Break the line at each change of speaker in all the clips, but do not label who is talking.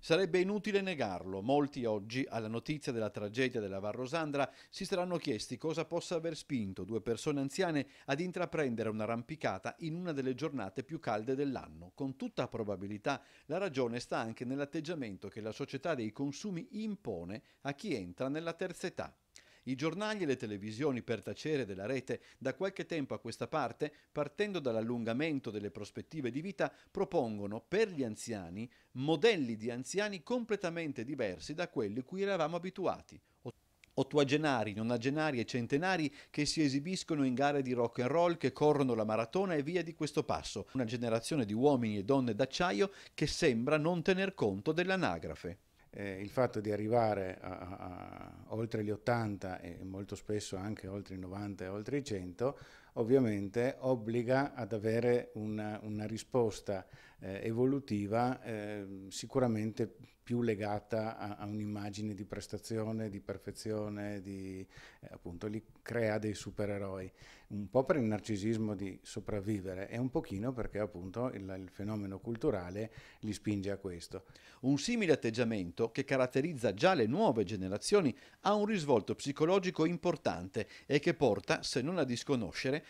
Sarebbe inutile negarlo, molti oggi, alla notizia della tragedia della Varrosandra, si saranno chiesti cosa possa aver spinto due persone anziane ad intraprendere un'arrampicata in una delle giornate più calde dell'anno. Con tutta probabilità la ragione sta anche nell'atteggiamento che la società dei consumi impone a chi entra nella terza età. I giornali e le televisioni per tacere della rete da qualche tempo a questa parte, partendo dall'allungamento delle prospettive di vita, propongono per gli anziani modelli di anziani completamente diversi da quelli cui eravamo abituati ottuagenari, nonagenari e centenari che si esibiscono in gare di rock and roll, che corrono la maratona e via di questo passo. Una generazione di uomini e donne d'acciaio che sembra non tener conto dell'anagrafe.
Eh, il fatto di arrivare a, a, oltre gli 80 e molto spesso anche oltre i 90 e oltre i 100, ovviamente obbliga ad avere una, una risposta eh, evolutiva eh, sicuramente più legata a, a un'immagine di prestazione, di perfezione, di, eh, appunto li crea dei supereroi, un po' per il narcisismo di sopravvivere e un pochino perché
appunto il, il fenomeno culturale li spinge a questo. Un simile atteggiamento che caratterizza già le nuove generazioni ha un risvolto psicologico importante e che porta, se non a disconoscere,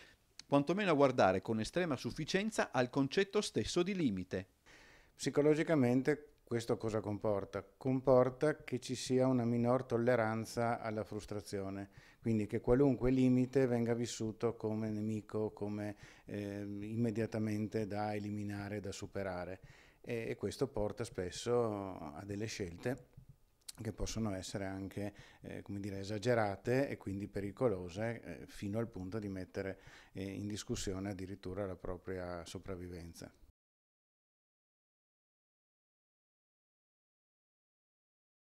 quantomeno a guardare con estrema sufficienza al concetto stesso di limite. Psicologicamente questo cosa comporta?
Comporta che ci sia una minor tolleranza alla frustrazione, quindi che qualunque limite venga vissuto come nemico, come eh, immediatamente da eliminare, da superare. E, e questo porta spesso a delle scelte che possono essere anche eh, dire, esagerate e quindi pericolose eh, fino al punto di mettere eh, in discussione addirittura la propria sopravvivenza.